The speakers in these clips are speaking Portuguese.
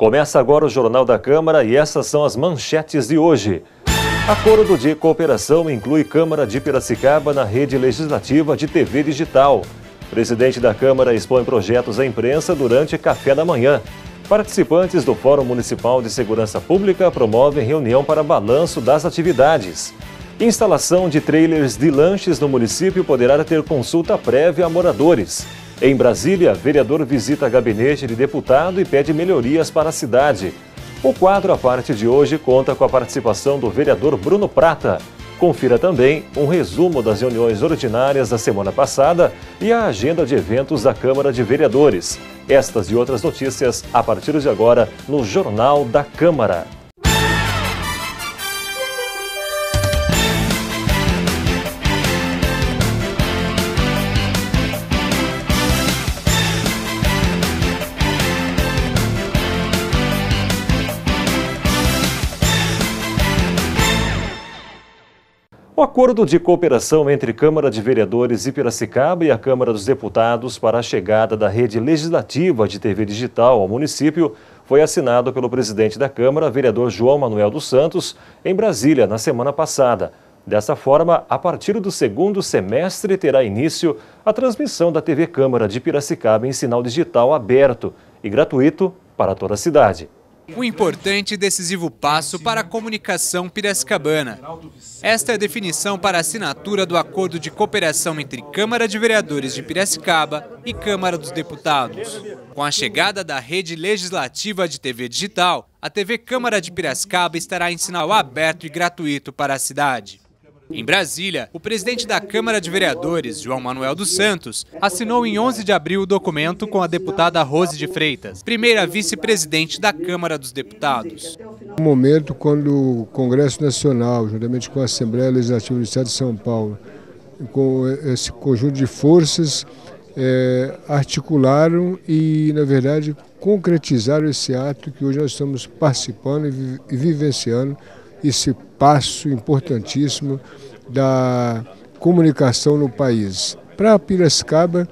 Começa agora o Jornal da Câmara e essas são as manchetes de hoje. Acordo de cooperação inclui Câmara de Piracicaba na rede legislativa de TV digital. Presidente da Câmara expõe projetos à imprensa durante café da manhã. Participantes do Fórum Municipal de Segurança Pública promovem reunião para balanço das atividades. Instalação de trailers de lanches no município poderá ter consulta prévia a moradores. Em Brasília, vereador visita gabinete de deputado e pede melhorias para a cidade. O quadro A Parte de hoje conta com a participação do vereador Bruno Prata. Confira também um resumo das reuniões ordinárias da semana passada e a agenda de eventos da Câmara de Vereadores. Estas e outras notícias a partir de agora no Jornal da Câmara. acordo de cooperação entre Câmara de Vereadores de Piracicaba e a Câmara dos Deputados para a chegada da rede legislativa de TV digital ao município foi assinado pelo presidente da Câmara, vereador João Manuel dos Santos, em Brasília, na semana passada. Dessa forma, a partir do segundo semestre terá início a transmissão da TV Câmara de Piracicaba em sinal digital aberto e gratuito para toda a cidade um importante e decisivo passo para a comunicação piracicabana. Esta é a definição para a assinatura do acordo de cooperação entre Câmara de Vereadores de Piracicaba e Câmara dos Deputados. Com a chegada da rede legislativa de TV digital, a TV Câmara de Piracicaba estará em sinal aberto e gratuito para a cidade. Em Brasília, o presidente da Câmara de Vereadores, João Manuel dos Santos, assinou em 11 de abril o documento com a deputada Rose de Freitas, primeira vice-presidente da Câmara dos Deputados. No momento quando o Congresso Nacional, juntamente com a Assembleia Legislativa do Estado de São Paulo, com esse conjunto de forças, é, articularam e, na verdade, concretizaram esse ato que hoje nós estamos participando e, vivenciando esse passo importantíssimo da comunicação no país. Para Piracicaba,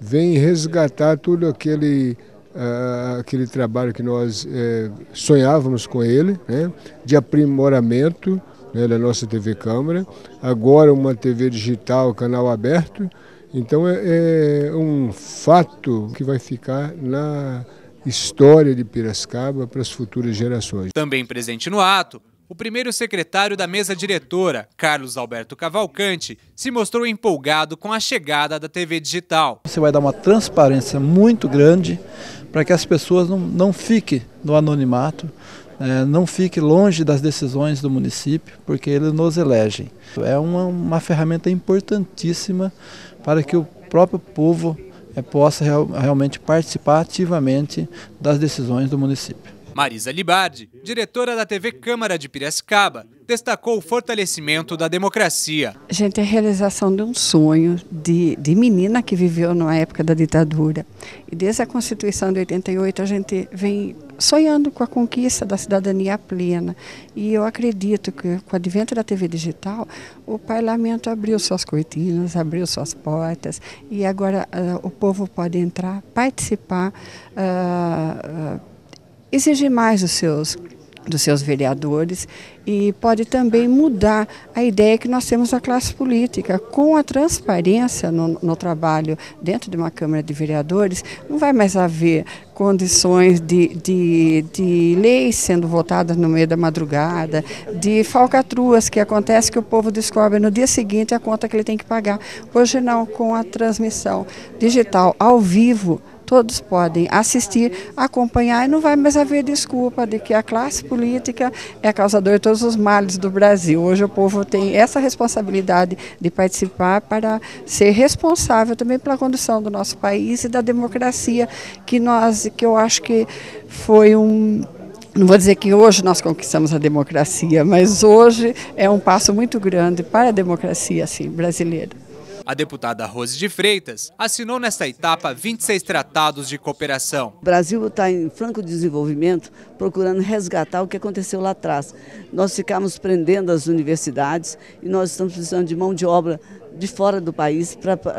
vem resgatar todo aquele, uh, aquele trabalho que nós eh, sonhávamos com ele, né, de aprimoramento né, da nossa TV Câmara, agora uma TV digital, canal aberto. Então é, é um fato que vai ficar na história de Piracicaba para as futuras gerações. Também presente no ato, o primeiro secretário da mesa diretora, Carlos Alberto Cavalcante, se mostrou empolgado com a chegada da TV digital. Você vai dar uma transparência muito grande para que as pessoas não, não fiquem no anonimato, é, não fique longe das decisões do município, porque eles nos elegem. É uma, uma ferramenta importantíssima para que o próprio povo é, possa real, realmente participar ativamente das decisões do município. Marisa Libardi, diretora da TV Câmara de Piracicaba, destacou o fortalecimento da democracia. Gente, é a realização de um sonho de, de menina que viveu na época da ditadura. E desde a Constituição de 88 a gente vem sonhando com a conquista da cidadania plena. E eu acredito que com o advento da TV digital, o parlamento abriu suas cortinas, abriu suas portas e agora uh, o povo pode entrar, participar, uh, uh, exigir mais dos seus dos seus vereadores e pode também mudar a ideia que nós temos da classe política. Com a transparência no, no, trabalho dentro de uma Câmara de Vereadores, não vai mais haver condições de, de, de leis sendo votadas no meio da madrugada, de falcatruas que acontece que o povo descobre no dia seguinte a conta que ele tem que pagar. Hoje não, com a transmissão digital ao vivo, todos podem assistir, acompanhar e não vai mais haver desculpa de que a classe política é causadora de todos os males do Brasil. Hoje o povo tem essa responsabilidade de participar para ser responsável também pela condução do nosso país e da democracia que nós, que eu acho que foi um não vou dizer que hoje nós conquistamos a democracia, mas hoje é um passo muito grande para a democracia assim, brasileira. A deputada Rose de Freitas assinou nesta etapa 26 tratados de cooperação. O Brasil está em franco desenvolvimento, procurando resgatar o que aconteceu lá atrás. Nós ficamos prendendo as universidades e nós estamos precisando de mão de obra de fora do país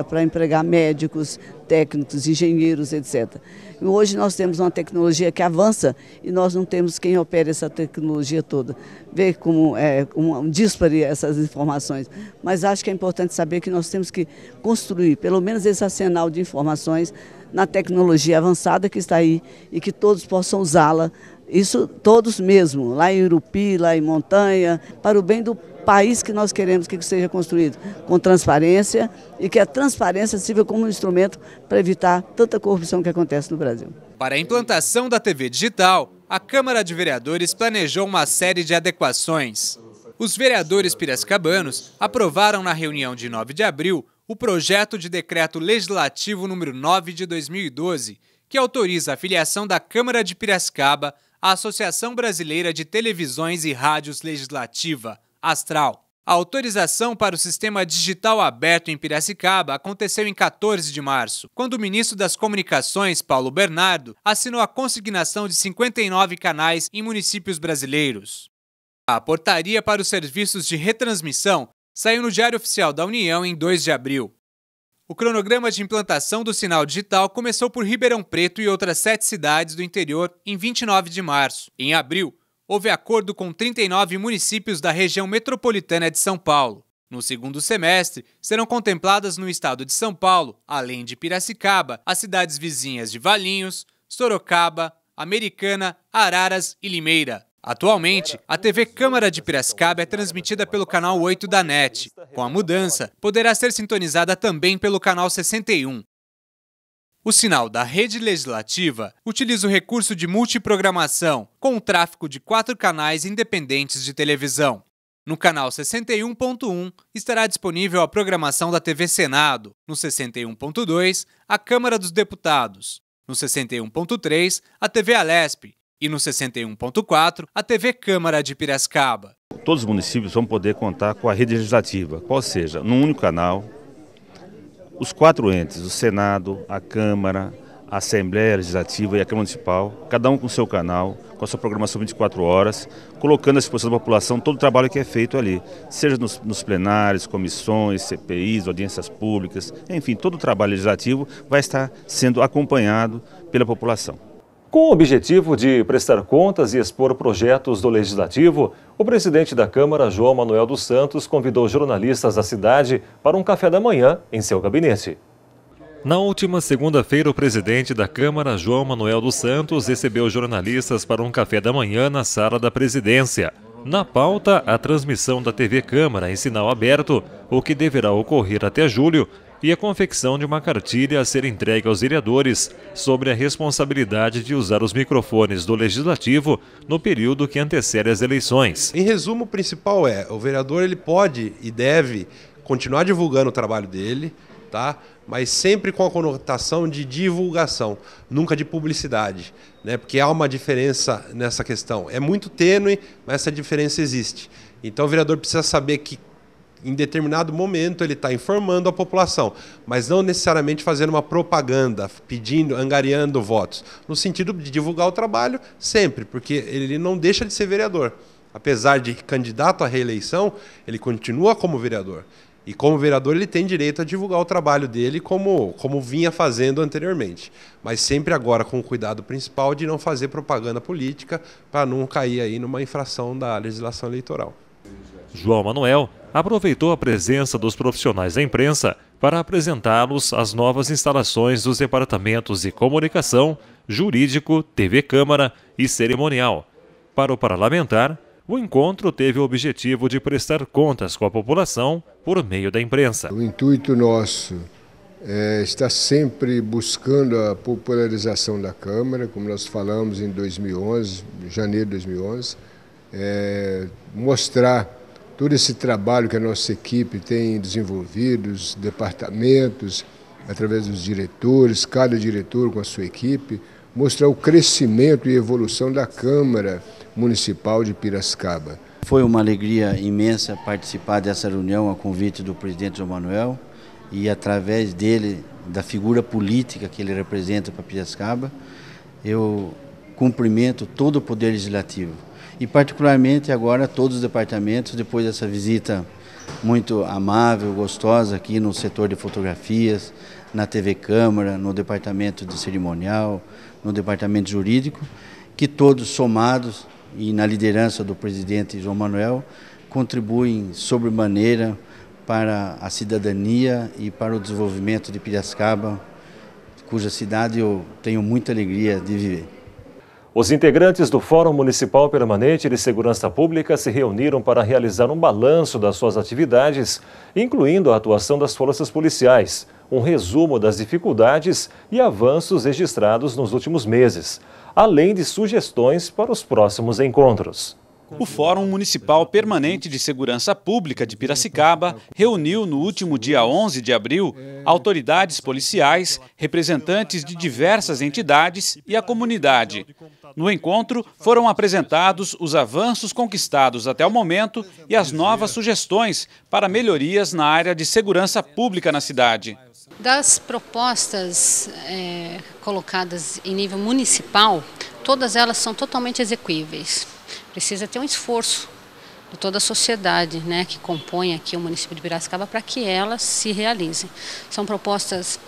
para empregar médicos, técnicos, engenheiros, etc. E hoje nós temos uma tecnologia que avança e nós não temos quem opere essa tecnologia toda. Ver como é um, um dispare essas informações. Mas acho que é importante saber que nós temos que construir pelo menos esse arsenal de informações na tecnologia avançada que está aí e que todos possam usá-la isso todos mesmo, lá em Urupi, lá em Montanha, para o bem do país que nós queremos que seja construído, com transparência e que a transparência sirva como um instrumento para evitar tanta corrupção que acontece no Brasil. Para a implantação da TV digital, a Câmara de Vereadores planejou uma série de adequações. Os vereadores piracicabanos aprovaram na reunião de 9 de abril o projeto de decreto legislativo número 9 de 2012, que autoriza a filiação da Câmara de Piracicaba a Associação Brasileira de Televisões e Rádios Legislativa, Astral. A autorização para o sistema digital aberto em Piracicaba aconteceu em 14 de março, quando o ministro das Comunicações, Paulo Bernardo, assinou a consignação de 59 canais em municípios brasileiros. A portaria para os serviços de retransmissão saiu no Diário Oficial da União em 2 de abril. O cronograma de implantação do sinal digital começou por Ribeirão Preto e outras sete cidades do interior em 29 de março. Em abril, houve acordo com 39 municípios da região metropolitana de São Paulo. No segundo semestre, serão contempladas no estado de São Paulo, além de Piracicaba, as cidades vizinhas de Valinhos, Sorocaba, Americana, Araras e Limeira. Atualmente, a TV Câmara de Piracicaba é transmitida pelo canal 8 da NET. Com a mudança, poderá ser sintonizada também pelo canal 61. O sinal da rede legislativa utiliza o recurso de multiprogramação, com o tráfego de quatro canais independentes de televisão. No canal 61.1 estará disponível a programação da TV Senado, no 61.2, a Câmara dos Deputados, no 61.3, a TV Alesp e no 61.4 a TV Câmara de Piracicaba. Todos os municípios vão poder contar com a rede legislativa, ou seja, num único canal, os quatro entes, o Senado, a Câmara, a Assembleia Legislativa e a Câmara Municipal, cada um com seu canal, com a sua programação 24 horas, colocando à disposição da população todo o trabalho que é feito ali, seja nos, nos plenários, comissões, CPIs, audiências públicas, enfim, todo o trabalho legislativo vai estar sendo acompanhado pela população. Com o objetivo de prestar contas e expor projetos do Legislativo, o presidente da Câmara, João Manuel dos Santos, convidou jornalistas da cidade para um café da manhã em seu gabinete. Na última segunda-feira, o presidente da Câmara, João Manuel dos Santos, recebeu jornalistas para um café da manhã na sala da presidência. Na pauta, a transmissão da TV Câmara em sinal aberto, o que deverá ocorrer até julho, e a confecção de uma cartilha a ser entregue aos vereadores sobre a responsabilidade de usar os microfones do legislativo no período que antecede as eleições. Em resumo, o principal é, o vereador ele pode e deve continuar divulgando o trabalho dele, tá? Mas sempre com a conotação de divulgação, nunca de publicidade, né? Porque há uma diferença nessa questão. É muito tênue, mas essa diferença existe. Então o vereador precisa saber que em determinado momento ele está informando a população, mas não necessariamente fazendo uma propaganda, pedindo, angariando votos, no sentido de divulgar o trabalho sempre, porque ele não deixa de ser vereador. Apesar de candidato à reeleição, ele continua como vereador. E como vereador, ele tem direito a divulgar o trabalho dele como, como vinha fazendo anteriormente. Mas sempre agora com o cuidado principal de não fazer propaganda política para não cair aí numa infração da legislação eleitoral. João Manuel, aproveitou a presença dos profissionais da imprensa para apresentá-los às novas instalações dos departamentos de comunicação, jurídico, TV Câmara e cerimonial. Para o parlamentar, o encontro teve o objetivo de prestar contas com a população por meio da imprensa. O intuito nosso é estar sempre buscando a popularização da Câmara, como nós falamos em 2011, janeiro de 2011, é mostrar todo esse trabalho que a nossa equipe tem desenvolvido, os departamentos, através dos diretores, cada diretor com a sua equipe, mostrar o crescimento e evolução da Câmara Municipal de Piracicaba. Foi uma alegria imensa participar dessa reunião a convite do presidente João Manuel e através dele, da figura política que ele representa para Piracicaba, eu cumprimento todo o Poder Legislativo e particularmente agora todos os departamentos, depois dessa visita muito amável, gostosa aqui no setor de fotografias, na TV Câmara, no departamento de cerimonial, no departamento jurídico, que todos somados e na liderança do presidente João Manuel contribuem sobremaneira para a cidadania e para o desenvolvimento de Piracicaba, cuja cidade eu tenho muita alegria de viver. Os integrantes do Fórum Municipal Permanente de Segurança Pública se reuniram para realizar um balanço das suas atividades, incluindo a atuação das forças policiais, um resumo das dificuldades e avanços registrados nos últimos meses, além de sugestões para os próximos encontros. O Fórum Municipal Permanente de Segurança Pública de Piracicaba reuniu no último dia 11 de abril autoridades policiais, representantes de diversas entidades e a comunidade. No encontro, foram apresentados os avanços conquistados até o momento e as novas sugestões para melhorias na área de segurança pública na cidade. Das propostas é, colocadas em nível municipal, todas elas são totalmente execuíveis. Precisa ter um esforço de toda a sociedade né, que compõe aqui o município de Piracicaba para que elas se realizem. São propostas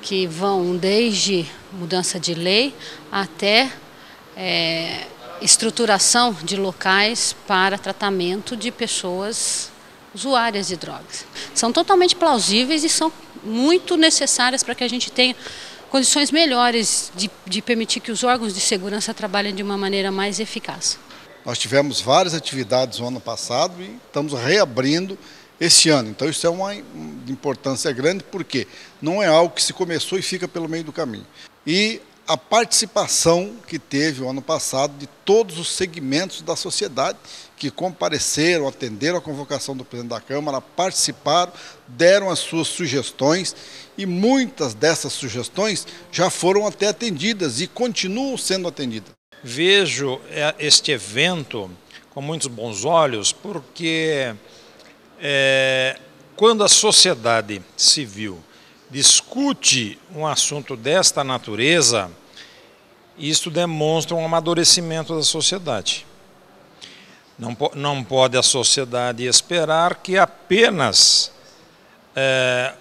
que vão desde mudança de lei até é, estruturação de locais para tratamento de pessoas usuárias de drogas. São totalmente plausíveis e são muito necessárias para que a gente tenha condições melhores de, de permitir que os órgãos de segurança trabalhem de uma maneira mais eficaz. Nós tivemos várias atividades no ano passado e estamos reabrindo esse ano. Então isso é uma importância grande, porque não é algo que se começou e fica pelo meio do caminho. E a participação que teve o ano passado de todos os segmentos da sociedade que compareceram, atenderam a convocação do presidente da Câmara, participaram, deram as suas sugestões e muitas dessas sugestões já foram até atendidas e continuam sendo atendidas vejo é, este evento com muitos bons olhos, porque é, quando a sociedade civil discute um assunto desta natureza, isto demonstra um amadurecimento da sociedade. Não, não pode a sociedade esperar que apenas é,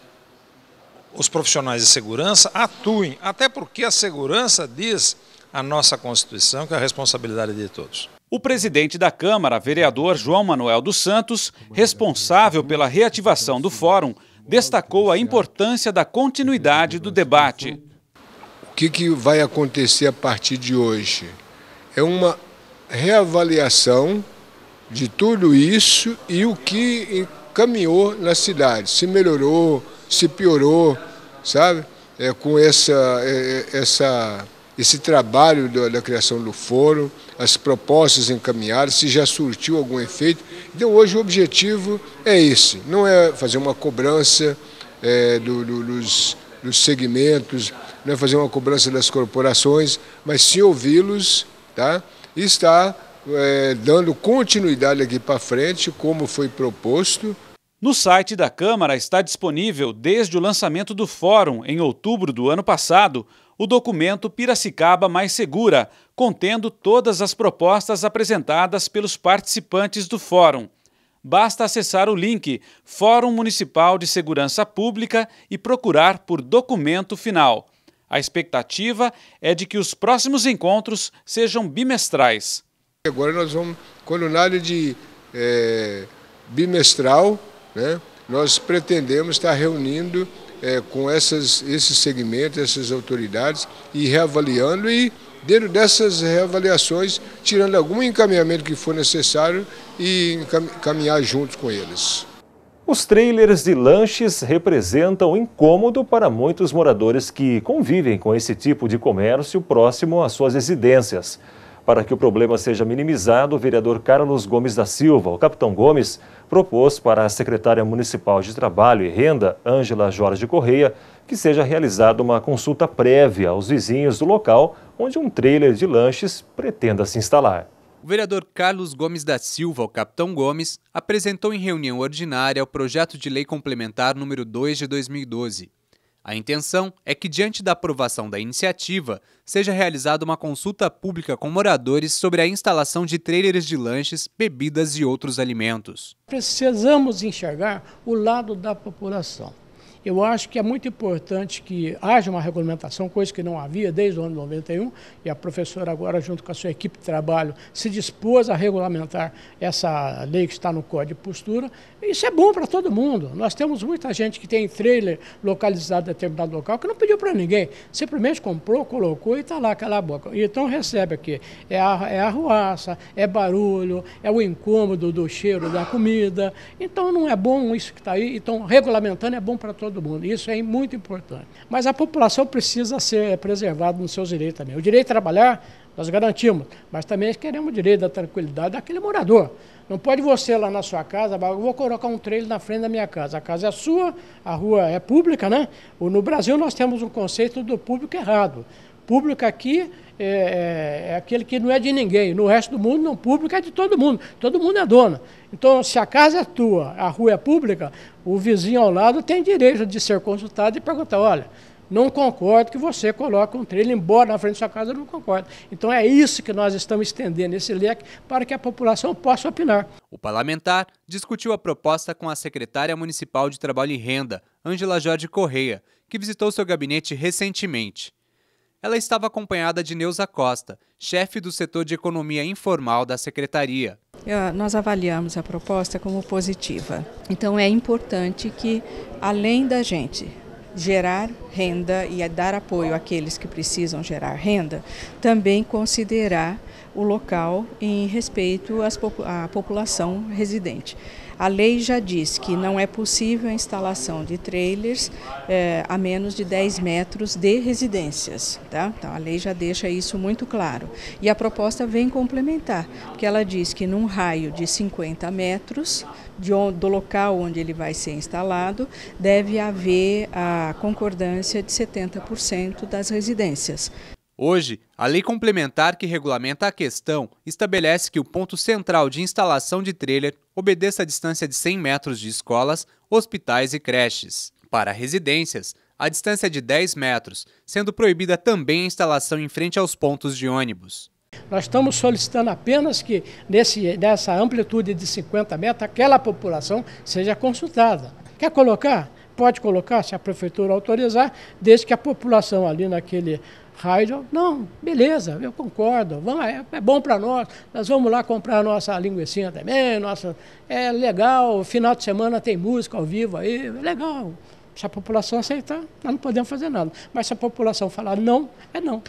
os profissionais de segurança atuem, até porque a segurança diz a nossa Constituição, que é a responsabilidade de todos. O presidente da Câmara, vereador João Manuel dos Santos, responsável pela reativação do fórum, destacou a importância da continuidade do debate. O que, que vai acontecer a partir de hoje? É uma reavaliação de tudo isso e o que caminhou na cidade, se melhorou, se piorou, sabe? É, com essa, é, é, essa esse trabalho da, da criação do fórum, as propostas encaminhadas, se já surtiu algum efeito. Então hoje o objetivo é esse, não é fazer uma cobrança é, do, do, dos, dos segmentos, não é fazer uma cobrança das corporações, mas sim ouvi-los tá? e estar é, dando continuidade aqui para frente, como foi proposto. No site da Câmara está disponível, desde o lançamento do fórum em outubro do ano passado, o documento Piracicaba Mais Segura, contendo todas as propostas apresentadas pelos participantes do fórum. Basta acessar o link Fórum Municipal de Segurança Pública e procurar por documento final. A expectativa é de que os próximos encontros sejam bimestrais. Agora nós vamos com o de é, bimestral, né? nós pretendemos estar reunindo é, com essas, esses segmentos, essas autoridades e reavaliando e dentro dessas reavaliações, tirando algum encaminhamento que for necessário e caminhar juntos com eles. Os trailers de lanches representam incômodo para muitos moradores que convivem com esse tipo de comércio próximo às suas residências. Para que o problema seja minimizado, o vereador Carlos Gomes da Silva, o capitão Gomes, propôs para a secretária municipal de Trabalho e Renda, Ângela Jorge Correia, que seja realizada uma consulta prévia aos vizinhos do local onde um trailer de lanches pretenda se instalar. O vereador Carlos Gomes da Silva, o capitão Gomes, apresentou em reunião ordinária o projeto de lei complementar número 2 de 2012, a intenção é que, diante da aprovação da iniciativa, seja realizada uma consulta pública com moradores sobre a instalação de trailers de lanches, bebidas e outros alimentos. Precisamos enxergar o lado da população. Eu acho que é muito importante que haja uma regulamentação, coisa que não havia desde o ano 91, e a professora agora, junto com a sua equipe de trabalho, se dispôs a regulamentar essa lei que está no Código de Postura. Isso é bom para todo mundo. Nós temos muita gente que tem trailer localizado em determinado local que não pediu para ninguém, simplesmente comprou, colocou e está lá, cala a boca. E então recebe aqui. É, a, é arruaça, é barulho, é o incômodo do cheiro da comida. Então não é bom isso que está aí. Então regulamentando é bom para todo todo mundo. Isso é muito importante. Mas a população precisa ser preservada nos seus direitos também. O direito de trabalhar, nós garantimos, mas também queremos o direito da tranquilidade daquele morador. Não pode você lá na sua casa, eu vou colocar um trailer na frente da minha casa. A casa é sua, a rua é pública, né? No Brasil nós temos um conceito do público errado. Público aqui é, é, é, aquele que não é de ninguém. No resto do mundo, não público é de todo mundo. Todo mundo é dono. Então, se a casa é tua, a rua é pública, o vizinho ao lado tem direito de ser consultado e perguntar, olha, não concordo que você coloque um trailer embora na frente da sua casa, eu não concordo. Então é isso que nós estamos estendendo esse leque para que a população possa opinar. O parlamentar discutiu a proposta com a secretária municipal de Trabalho e Renda, Ângela Jorge Correia, que visitou seu gabinete recentemente. Ela estava acompanhada de Neuza Costa, chefe do setor de economia informal da secretaria. Ah, nós avaliamos a proposta como positiva. Então é importante que, além da gente gerar renda e dar apoio àqueles que precisam gerar renda, também considerar o local em respeito à população residente. A lei já diz que não é possível a instalação de trailers é, a menos de 10 metros de residências. Tá? Então a lei já deixa isso muito claro. E a proposta vem complementar, porque ela diz que num raio de 50 metros de, do local onde ele vai ser instalado, deve haver a concordância de 70% das residências. Hoje, a lei complementar que regulamenta a questão estabelece que o ponto central de instalação de trailer obedeça a distância de 100 metros de escolas, hospitais e creches. Para residências, a distância é de 10 metros, sendo proibida também a instalação em frente aos pontos de ônibus. Nós estamos solicitando apenas que, nesse, nessa amplitude de 50 metros, aquela população seja consultada. Quer colocar? Pode colocar, se a prefeitura autorizar, desde que a população ali naquele Heidel, não, beleza, eu concordo, vamos, é, é bom para nós, nós vamos lá comprar nossa linguiça também, nossa, é legal, final de semana tem música ao vivo aí, é legal. Se a população aceitar, nós não podemos fazer nada. Mas se a população falar não, é não.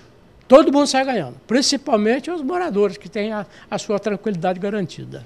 Todo mundo sai ganhando, principalmente os moradores, que têm a, a sua tranquilidade garantida.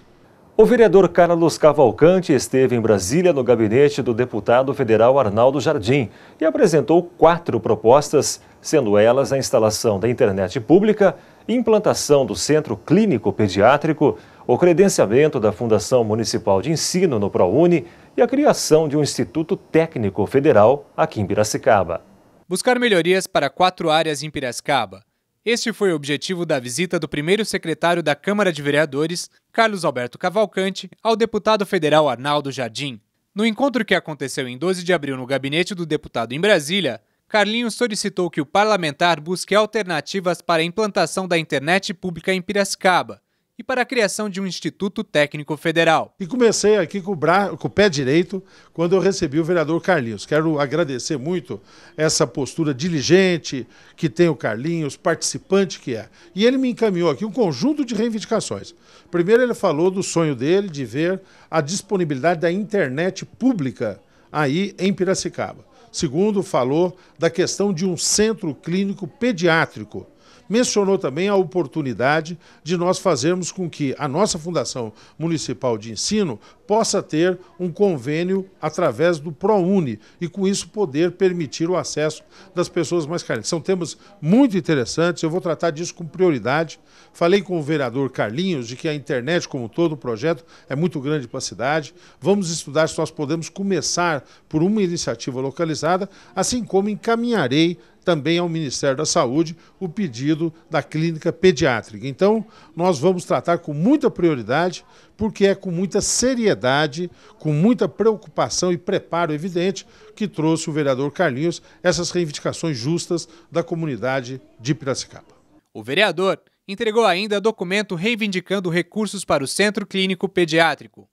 O vereador Carlos Cavalcante esteve em Brasília no gabinete do deputado federal Arnaldo Jardim e apresentou quatro propostas sendo elas a instalação da internet pública, implantação do Centro Clínico Pediátrico, o credenciamento da Fundação Municipal de Ensino no ProUni e a criação de um Instituto Técnico Federal aqui em Piracicaba. Buscar melhorias para quatro áreas em Piracicaba. Este foi o objetivo da visita do primeiro secretário da Câmara de Vereadores, Carlos Alberto Cavalcante, ao deputado federal Arnaldo Jardim. No encontro que aconteceu em 12 de abril no gabinete do deputado em Brasília, Carlinhos solicitou que o parlamentar busque alternativas para a implantação da internet pública em Piracicaba e para a criação de um Instituto Técnico Federal. E comecei aqui com o, bra... com o pé direito quando eu recebi o vereador Carlinhos. Quero agradecer muito essa postura diligente que tem o Carlinhos, participante que é. E ele me encaminhou aqui um conjunto de reivindicações. Primeiro, ele falou do sonho dele de ver a disponibilidade da internet pública aí em Piracicaba. Segundo, falou da questão de um centro clínico pediátrico mencionou também a oportunidade de nós fazermos com que a nossa Fundação Municipal de Ensino possa ter um convênio através do ProUni e com isso poder permitir o acesso das pessoas mais carentes. São temas muito interessantes, eu vou tratar disso com prioridade. Falei com o vereador Carlinhos de que a internet como todo o projeto é muito grande para a cidade. Vamos estudar se nós podemos começar por uma iniciativa localizada, assim como encaminharei também ao Ministério da Saúde o pedido da clínica pediátrica. Então, nós vamos tratar com muita prioridade, porque é com muita seriedade, com muita preocupação e preparo evidente que trouxe o vereador Carlinhos essas reivindicações justas da comunidade de Piracicaba. O vereador entregou ainda documento reivindicando recursos para o Centro Clínico Pediátrico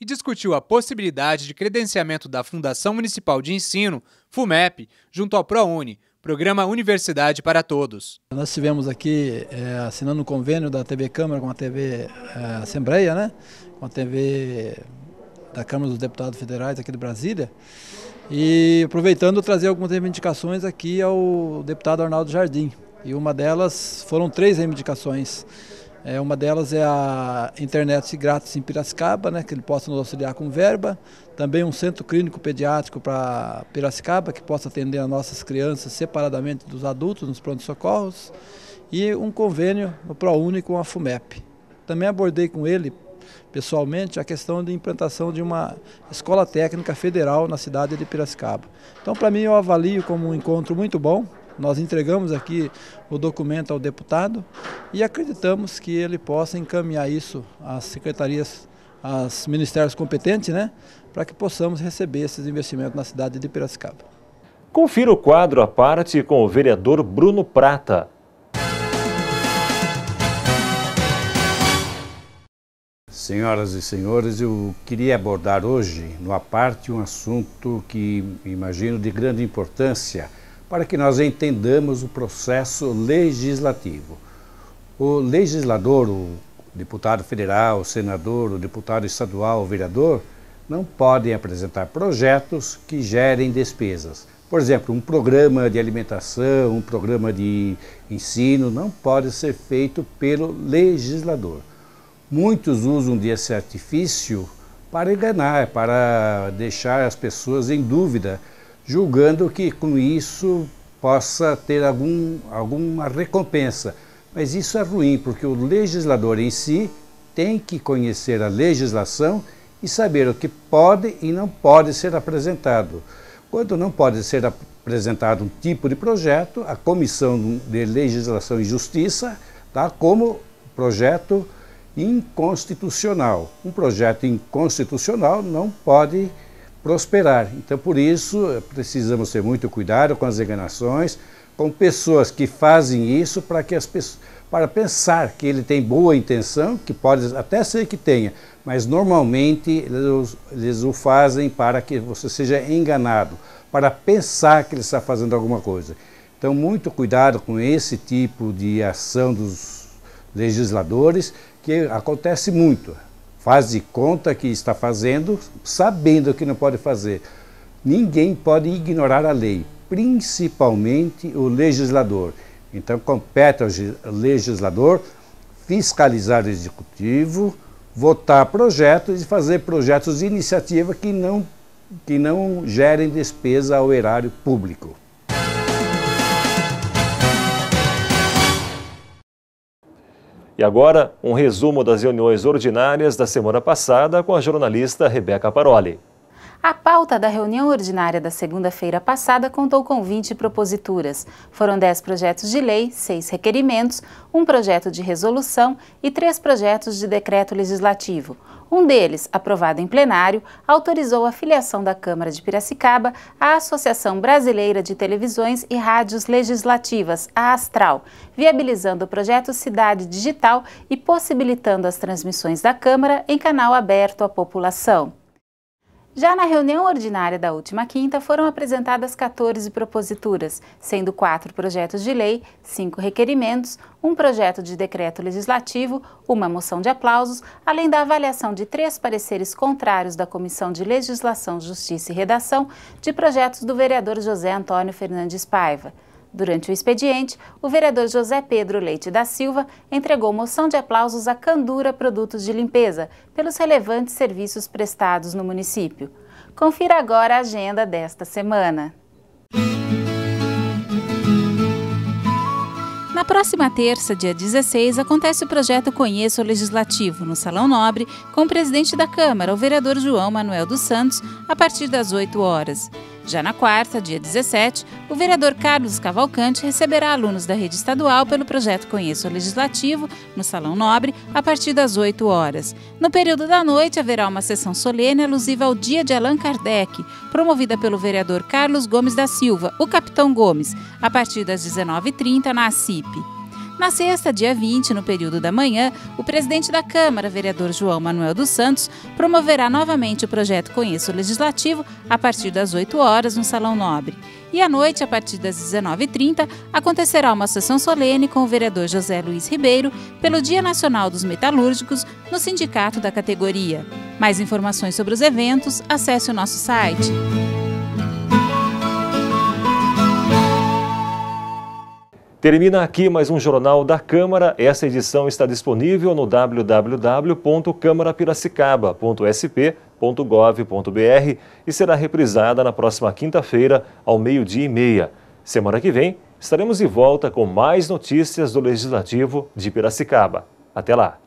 e discutiu a possibilidade de credenciamento da Fundação Municipal de Ensino, FUMEP, junto ao ProUni, Programa Universidade para Todos. Nós estivemos aqui é, assinando um convênio da TV Câmara com a TV é, Assembleia, né? com a TV da Câmara dos Deputados Federais aqui de Brasília. E aproveitando, trazer algumas reivindicações aqui ao deputado Arnaldo Jardim. E uma delas foram três reivindicações é, uma delas é a internet grátis em Piracicaba, né, que ele possa nos auxiliar com verba. Também um centro clínico pediátrico para Piracicaba, que possa atender as nossas crianças separadamente dos adultos nos prontos-socorros. E um convênio no ProUni com a FUMEP. Também abordei com ele pessoalmente a questão de implantação de uma escola técnica federal na cidade de Piracicaba. Então, para mim, eu avalio como um encontro muito bom. Nós entregamos aqui o documento ao deputado e acreditamos que ele possa encaminhar isso às secretarias, aos ministérios competentes, né, para que possamos receber esses investimentos na cidade de Piracicaba. Confira o quadro à parte com o vereador Bruno Prata. Senhoras e senhores, eu queria abordar hoje, no aparte parte, um assunto que imagino de grande importância para que nós entendamos o processo legislativo. O legislador, o deputado federal, o senador, o deputado estadual, o vereador, não podem apresentar projetos que gerem despesas. Por exemplo, um programa de alimentação, um programa de ensino não pode ser feito pelo legislador. Muitos usam desse artifício para enganar, para deixar as pessoas em dúvida julgando que com isso possa ter algum, alguma recompensa. Mas isso é ruim, porque o legislador em si tem que conhecer a legislação e saber o que pode e não pode ser apresentado. Quando não pode ser apresentado um tipo de projeto, a Comissão de Legislação e Justiça dá como projeto inconstitucional. Um projeto inconstitucional não pode prosperar. Então, por isso, precisamos ter muito cuidado com as enganações, com pessoas que fazem isso para que as pessoas para pensar que ele tem boa intenção, que pode até ser que tenha, mas normalmente eles, eles o fazem para que você seja enganado, para pensar que ele está fazendo alguma coisa. Então, muito cuidado com esse tipo de ação dos legisladores, que acontece muito faz de conta que está fazendo, sabendo que não pode fazer. Ninguém pode ignorar a lei, principalmente o legislador. Então, compete ao legislador fiscalizar o executivo, votar projetos e fazer projetos de iniciativa que não, que não gerem despesa ao erário público. E agora, um resumo das reuniões ordinárias da semana passada com a jornalista Rebeca Paroli. A pauta da reunião ordinária da segunda-feira passada contou com 20 proposituras. Foram 10 projetos de lei, 6 requerimentos, um projeto de resolução e 3 projetos de decreto legislativo. Um deles, aprovado em plenário, autorizou a filiação da Câmara de Piracicaba à Associação Brasileira de Televisões e Rádios Legislativas, a Astral, viabilizando o projeto Cidade Digital e possibilitando as transmissões da Câmara em canal aberto à população. Já na reunião ordinária da última quinta, foram apresentadas 14 proposituras, sendo quatro projetos de lei, cinco requerimentos, um projeto de decreto legislativo, uma moção de aplausos, além da avaliação de três pareceres contrários da Comissão de Legislação, Justiça e Redação de projetos do vereador José Antônio Fernandes Paiva. Durante o expediente, o vereador José Pedro Leite da Silva entregou moção de aplausos à Candura Produtos de Limpeza pelos relevantes serviços prestados no município. Confira agora a agenda desta semana. Na próxima terça, dia 16, acontece o projeto Conheço o Legislativo, no Salão Nobre, com o presidente da Câmara, o vereador João Manuel dos Santos, a partir das 8 horas. Já na quarta, dia 17, o vereador Carlos Cavalcante receberá alunos da rede estadual pelo projeto Conheço o Legislativo, no Salão Nobre, a partir das 8 horas. No período da noite, haverá uma sessão solene alusiva ao Dia de Allan Kardec, promovida pelo vereador Carlos Gomes da Silva, o Capitão Gomes, a partir das 19h30 na ACIP. Na sexta, dia 20, no período da manhã, o presidente da Câmara, vereador João Manuel dos Santos, promoverá novamente o projeto Conheço Legislativo a partir das 8 horas no Salão Nobre. E à noite, a partir das 19h30, acontecerá uma sessão solene com o vereador José Luiz Ribeiro pelo Dia Nacional dos Metalúrgicos no sindicato da categoria. Mais informações sobre os eventos, acesse o nosso site. Termina aqui mais um Jornal da Câmara. Essa edição está disponível no www.câmarapiracicaba.sp.gov.br e será reprisada na próxima quinta-feira, ao meio-dia e meia. Semana que vem, estaremos de volta com mais notícias do Legislativo de Piracicaba. Até lá!